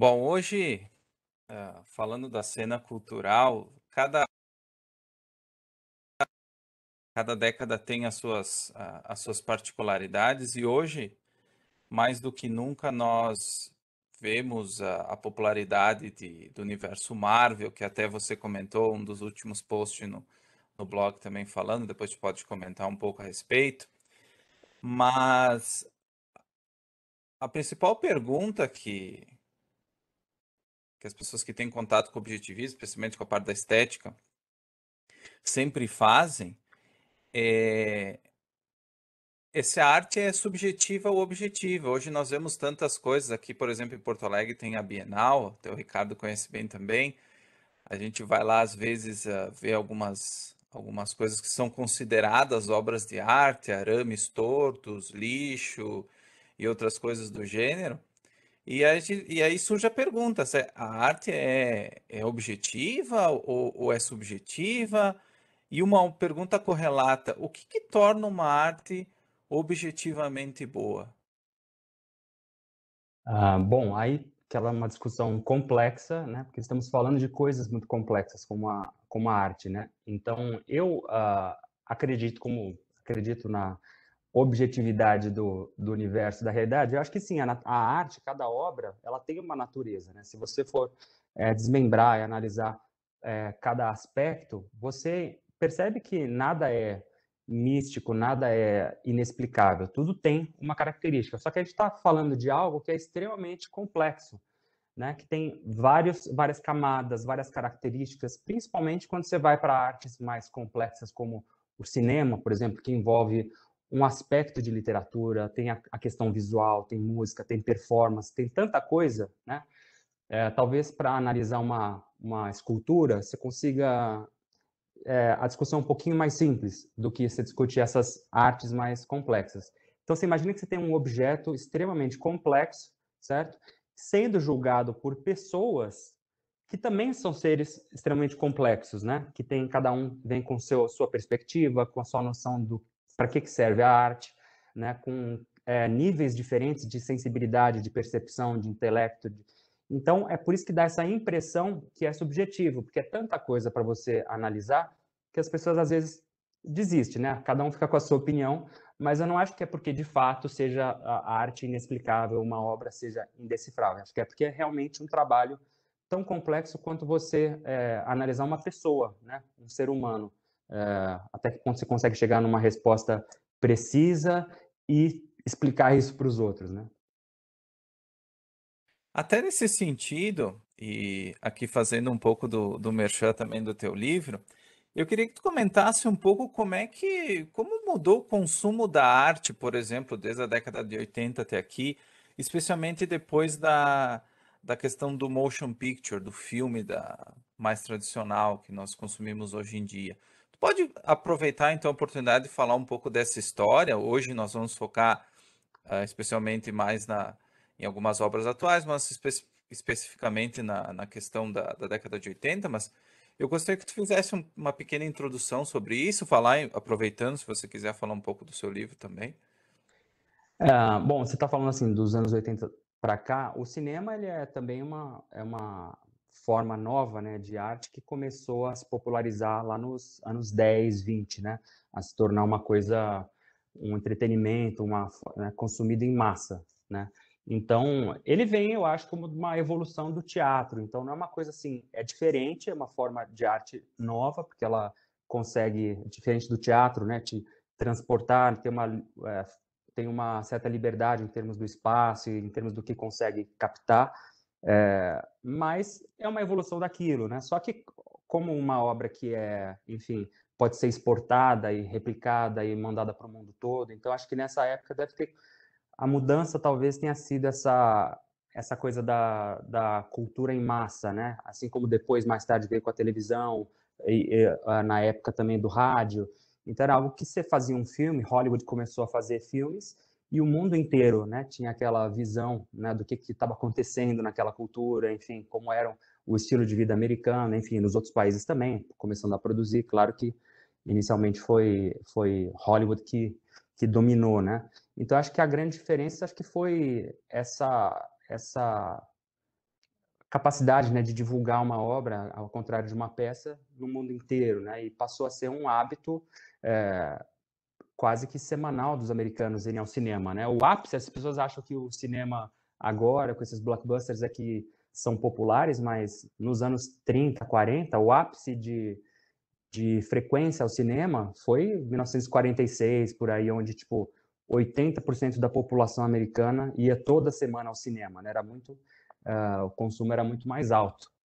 Bom, hoje, ah, falando da cena cultural, cada, cada década tem as suas, ah, as suas particularidades e hoje, mais do que nunca, nós vemos a, a popularidade de, do universo Marvel, que até você comentou, um dos últimos posts no, no blog também falando, depois você pode comentar um pouco a respeito. Mas a principal pergunta que, que as pessoas que têm contato com o objetivismo, especialmente com a parte da estética, sempre fazem, é... essa arte é subjetiva ou objetiva. Hoje nós vemos tantas coisas aqui, por exemplo, em Porto Alegre tem a Bienal, até o Ricardo conhece bem também. A gente vai lá às vezes uh, eh, ver algumas algumas coisas que são consideradas obras de arte, arames tortos, lixo e outras coisas do gênero. E aí, e aí surge a pergunta: a arte é, é objetiva ou, ou, é subjetiva? E uma pergunta correlata: o que, que torna uma arte objetivamente boa? Ah, bom, aí aquela é uma discussão complexa, né? Porque estamos falando de coisas muito complexas como a como a arte, né? Então eu ah, acredito como acredito na objetividade do, do universo, da realidade? Eu acho que sim, a, a arte, cada obra, ela tem uma natureza. Né? Se você for é, desmembrar e analisar é, cada aspecto, você percebe que nada é místico, nada é inexplicável, tudo tem uma característica. Só que a gente está falando de algo que é extremamente complexo, né? que tem vários, várias camadas, várias características, principalmente quando você vai para artes mais complexas, como o cinema, por exemplo, que envolve um aspecto de literatura, tem a, a, questão visual, tem música, tem performance, tem tanta coisa, né? É, talvez para analisar uma, uma escultura, você consiga é, a discussão é um pouquinho mais simples do que você discutir essas artes mais complexas. Então, você imagina que você tem um objeto extremamente complexo, certo? Sendo julgado por pessoas que também são seres extremamente complexos, né? Que tem cada um vem com seu sua perspectiva, com a sua noção do para que, que serve a arte, né, com é, níveis diferentes de sensibilidade, de percepção, de intelecto. De... Então, é por isso que dá essa impressão que é subjetivo, porque é tanta coisa para você analisar que as pessoas às vezes desistem, né? Cada um fica com a sua opinião, mas eu não acho que é porque de fato seja a arte inexplicável, uma obra seja indecifrável. Acho que é porque é realmente um trabalho tão complexo quanto você é, analisar uma pessoa, né? um ser humano. Eh, até que ponto você consegue chegar numa resposta precisa e explicar isso para os outros, né? Até nesse sentido, e aqui fazendo um pouco do, do merchan também do teu livro, eu queria que tu comentasse um pouco como é que, como mudou o consumo da arte, por exemplo, desde a década de 80 até aqui, especialmente depois da, da questão do motion picture, do filme da, mais tradicional que nós consumimos hoje em dia. Pode aproveitar então a oportunidade de falar um pouco dessa história. Hoje nós vamos focar uh, especialmente mais na, em algumas obras atuais, mas espe especificamente na, na questão da, da, década de 80. Mas eu gostaria que tu fizesse um, uma pequena introdução sobre isso, falar, aproveitando, se você quiser falar um pouco do seu livro também. É, bom, você está falando assim dos anos 80 para cá. O cinema ele é também uma, é uma forma nova né, de arte que começou a se popularizar lá nos anos 10, 20, né, a se tornar uma coisa, um entretenimento, uma né, consumido em massa. Né? Então, ele vem, eu acho, como uma evolução do teatro. Então, não é uma coisa assim, é diferente, é uma forma de arte nova, porque ela consegue, diferente do teatro, né, te transportar, ter uma, é, tem uma certa liberdade em termos do espaço, em termos do que consegue captar é, mas é uma evolução daquilo, né? Só que como uma obra que é, enfim, pode ser exportada e replicada e mandada para o mundo todo, então acho que nessa época deve ter a mudança talvez tenha sido essa essa coisa da, da cultura em massa, né? Assim como depois mais tarde veio com a televisão e, e, ah, na época também do rádio. Então era algo que você fazia um filme, Hollywood começou a fazer filmes e o mundo inteiro né, tinha aquela visão né, do que estava acontecendo naquela cultura, enfim, como era o estilo de vida americano, enfim, nos outros países também, começando a produzir. Claro que inicialmente foi, foi Hollywood que, que dominou, né? Então acho que a grande diferença acho que foi essa, essa capacidade né, de divulgar uma obra, ao contrário de uma peça, no mundo inteiro, né? E passou a ser um hábito. É, quase que semanal dos americanos irem ao cinema, né? O ápice, as pessoas acham que o cinema agora, com esses blockbusters aqui, são populares, mas nos anos 30, 40, o ápice de, de frequência ao cinema foi 1946, por aí, onde, tipo, 80% da população americana ia toda semana ao cinema, né? Era muito... Uh, o consumo era muito mais alto.